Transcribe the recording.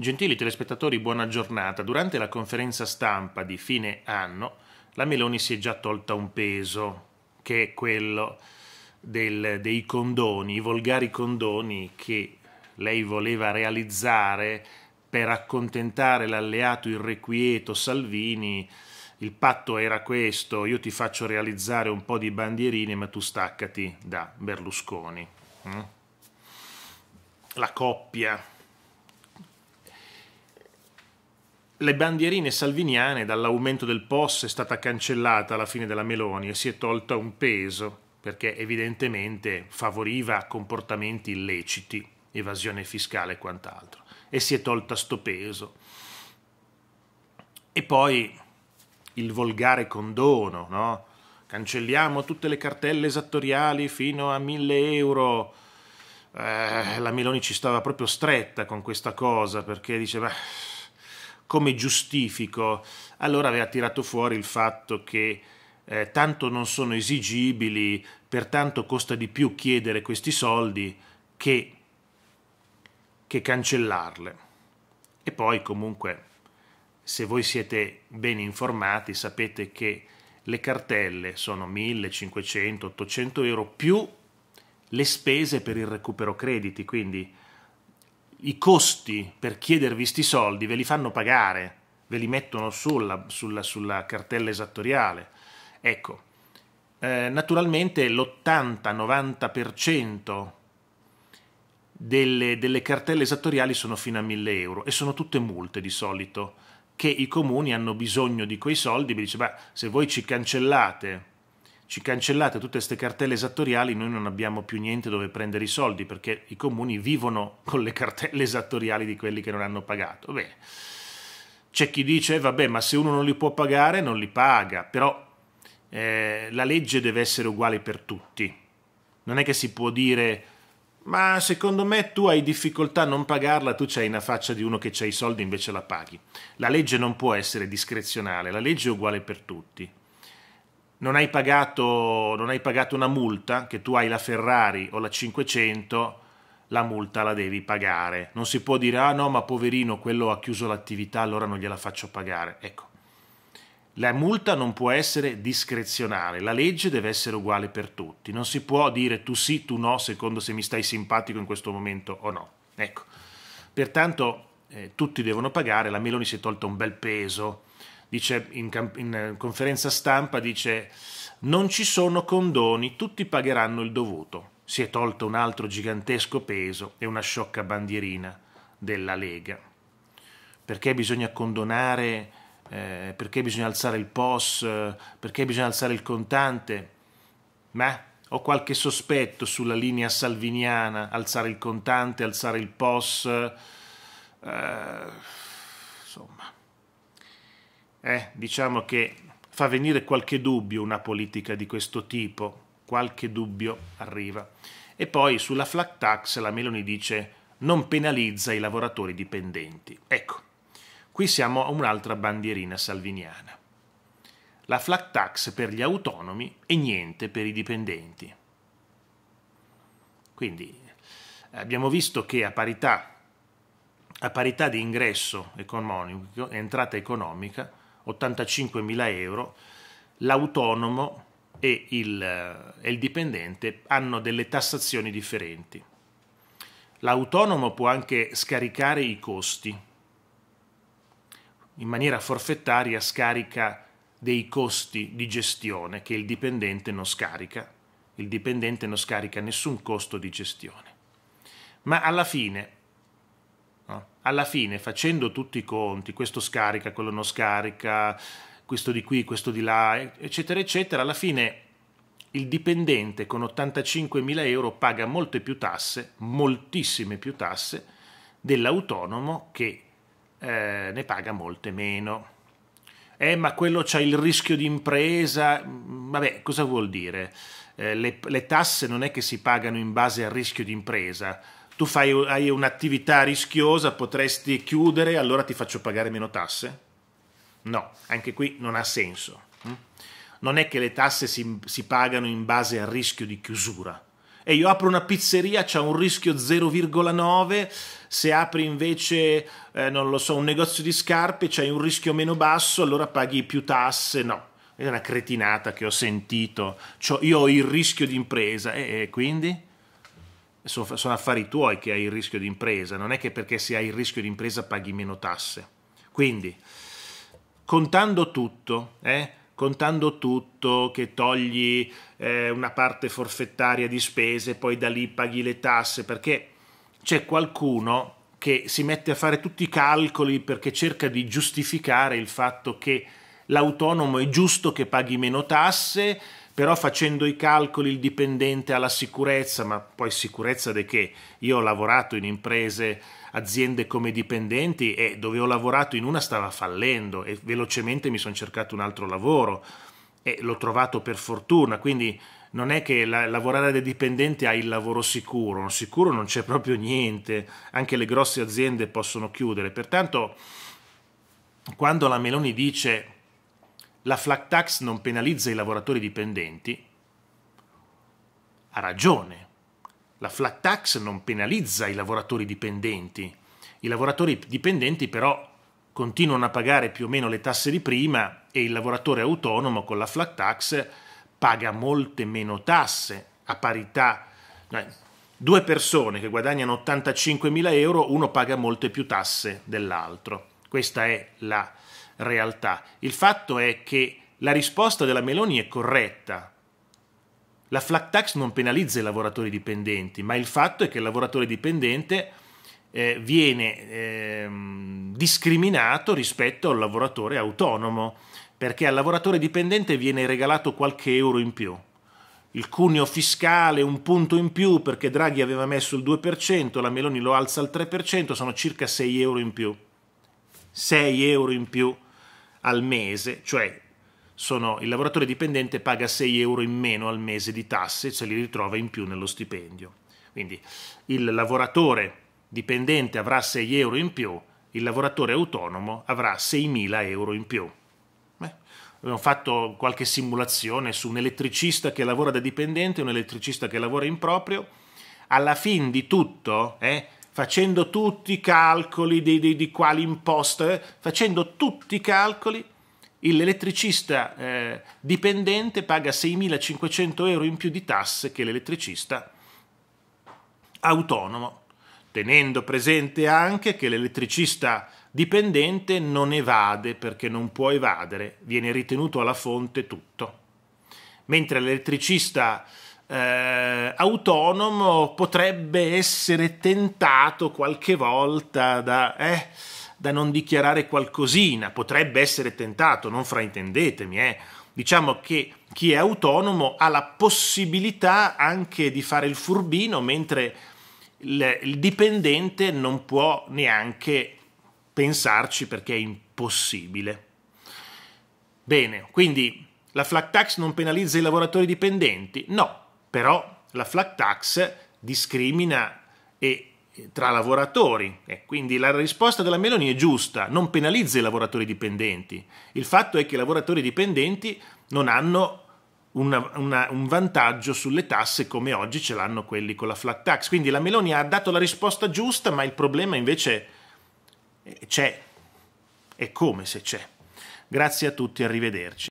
Gentili telespettatori, buona giornata. Durante la conferenza stampa di fine anno, la Meloni si è già tolta un peso, che è quello del, dei condoni, i volgari condoni che lei voleva realizzare per accontentare l'alleato irrequieto Salvini. Il patto era questo, io ti faccio realizzare un po' di bandierine, ma tu staccati da Berlusconi. Mm? La coppia le bandierine salviniane dall'aumento del POS è stata cancellata alla fine della Meloni e si è tolta un peso perché evidentemente favoriva comportamenti illeciti, evasione fiscale e quant'altro, e si è tolta sto peso. E poi il volgare condono, no? Cancelliamo tutte le cartelle esattoriali fino a 1000 euro. Eh, la Meloni ci stava proprio stretta con questa cosa perché diceva come giustifico, allora aveva tirato fuori il fatto che eh, tanto non sono esigibili, pertanto costa di più chiedere questi soldi che, che cancellarle. E poi comunque, se voi siete ben informati, sapete che le cartelle sono 1500, 800 euro più le spese per il recupero crediti, quindi i costi per chiedervi sti soldi ve li fanno pagare, ve li mettono sulla, sulla, sulla cartella esattoriale. Ecco, eh, naturalmente l'80-90% delle, delle cartelle esattoriali sono fino a 1000 euro e sono tutte multe di solito, che i comuni hanno bisogno di quei soldi, mi dice, beh, se voi ci cancellate ci cancellate tutte queste cartelle esattoriali, noi non abbiamo più niente dove prendere i soldi perché i comuni vivono con le cartelle esattoriali di quelli che non hanno pagato. Bene. C'è chi dice, vabbè, ma se uno non li può pagare, non li paga, però eh, la legge deve essere uguale per tutti. Non è che si può dire, ma secondo me tu hai difficoltà a non pagarla, tu c'hai una faccia di uno che c'ha i soldi invece la paghi. La legge non può essere discrezionale, la legge è uguale per tutti non hai, pagato, non hai pagato una multa, che tu hai la Ferrari o la 500, la multa la devi pagare. Non si può dire, ah no, ma poverino, quello ha chiuso l'attività, allora non gliela faccio pagare. Ecco, la multa non può essere discrezionale, la legge deve essere uguale per tutti. Non si può dire tu sì, tu no, secondo se mi stai simpatico in questo momento o no. Ecco, pertanto eh, tutti devono pagare, la Meloni si è tolta un bel peso dice in, camp- in eh, conferenza stampa, dice non ci sono condoni, tutti pagheranno il dovuto. Si è tolto un altro gigantesco peso e una sciocca bandierina della Lega. Perché bisogna condonare, eh, perché bisogna alzare il POS, eh, perché bisogna alzare il contante? Ma ho qualche sospetto sulla linea salviniana, alzare il contante, alzare il POS. Eh, insomma eh, diciamo che fa venire qualche dubbio una politica di questo tipo, qualche dubbio arriva. E poi sulla flat tax la Meloni dice non penalizza i lavoratori dipendenti. Ecco, qui siamo a un'altra bandierina salviniana. La flat tax per gli autonomi e niente per i dipendenti. Quindi abbiamo visto che a parità, a parità di ingresso economico, entrata economica, 85.000 euro, l'autonomo e il, eh, e il dipendente hanno delle tassazioni differenti. L'autonomo può anche scaricare i costi, in maniera forfettaria scarica dei costi di gestione che il dipendente non scarica. Il dipendente non scarica nessun costo di gestione. Ma alla fine No? Alla fine, facendo tutti i conti, questo scarica, quello non scarica, questo di qui, questo di là, eccetera, eccetera, alla fine il dipendente con 85.000 euro paga molte più tasse, moltissime più tasse, dell'autonomo che eh, ne paga molte meno. Eh, ma quello c'ha il rischio di impresa, mm, vabbè, cosa vuol dire? Eh, le, le tasse non è che si pagano in base al rischio di impresa, tu fai, hai un'attività rischiosa, potresti chiudere, allora ti faccio pagare meno tasse? No, anche qui non ha senso. Mm? Non è che le tasse si, si pagano in base al rischio di chiusura. E io apro una pizzeria, c'è un rischio 0,9, se apri invece, eh, non lo so, un negozio di scarpe, c'è un rischio meno basso, allora paghi più tasse. No, è una cretinata che ho sentito. C'ho, io ho il rischio di impresa e, e quindi? sono, sono affari tuoi che hai il rischio di impresa, non è che perché se hai il rischio di impresa paghi meno tasse. Quindi, contando tutto, eh, contando tutto, che togli eh, una parte forfettaria di spese, poi da lì paghi le tasse, perché c'è qualcuno che si mette a fare tutti i calcoli perché cerca di giustificare il fatto che l'autonomo è giusto che paghi meno tasse, però facendo i calcoli il dipendente ha la sicurezza, ma poi sicurezza di che? Io ho lavorato in imprese, aziende come dipendenti e dove ho lavorato in una stava fallendo e velocemente mi sono cercato un altro lavoro e l'ho trovato per fortuna, quindi non è che la, lavorare da dipendente ha il lavoro sicuro, sicuro non c'è proprio niente, anche le grosse aziende possono chiudere, pertanto quando la Meloni dice la flat tax non penalizza i lavoratori dipendenti, ha ragione. La flat tax non penalizza i lavoratori dipendenti. I lavoratori dipendenti però continuano a pagare più o meno le tasse di prima e il lavoratore autonomo con la flat tax paga molte meno tasse a parità. Cioè, due persone che guadagnano 85.000 euro, uno paga molte più tasse dell'altro. Questa è la realtà. Il fatto è che la risposta della Meloni è corretta. La flat tax non penalizza i lavoratori dipendenti, ma il fatto è che il lavoratore dipendente eh, viene eh, discriminato rispetto al lavoratore autonomo, perché al lavoratore dipendente viene regalato qualche euro in più il cuneo fiscale un punto in più perché Draghi aveva messo il 2%, la Meloni lo alza al 3%, sono circa 6 euro in più. 6 euro in più al mese, cioè sono, il lavoratore dipendente paga 6 euro in meno al mese di tasse, se li ritrova in più nello stipendio. Quindi il lavoratore dipendente avrà 6 euro in più, il lavoratore autonomo avrà 6.000 euro in più. Beh, abbiamo fatto qualche simulazione su un elettricista che lavora da dipendente e un elettricista che lavora in proprio. Alla fin di tutto, eh, facendo tutti i calcoli di, di, di quali imposte, facendo tutti i calcoli, l'elettricista eh, dipendente paga 6.500 euro in più di tasse che l'elettricista autonomo, tenendo presente anche che l'elettricista dipendente non evade perché non può evadere, viene ritenuto alla fonte tutto, mentre l'elettricista eh, autonomo potrebbe essere tentato qualche volta da, eh, da, non dichiarare qualcosina, potrebbe essere tentato, non fraintendetemi, eh. diciamo che chi è autonomo ha la possibilità anche di fare il furbino mentre il, il dipendente non può neanche pensarci perché è impossibile. Bene, quindi la flat tax non penalizza i lavoratori dipendenti? No, però la flat tax discrimina e, tra lavoratori e quindi la risposta della Meloni è giusta, non penalizza i lavoratori dipendenti. Il fatto è che i lavoratori dipendenti non hanno una, una, un vantaggio sulle tasse come oggi ce l'hanno quelli con la flat tax. Quindi la Meloni ha dato la risposta giusta, ma il problema invece c'è. E come se c'è. Grazie a tutti, arrivederci.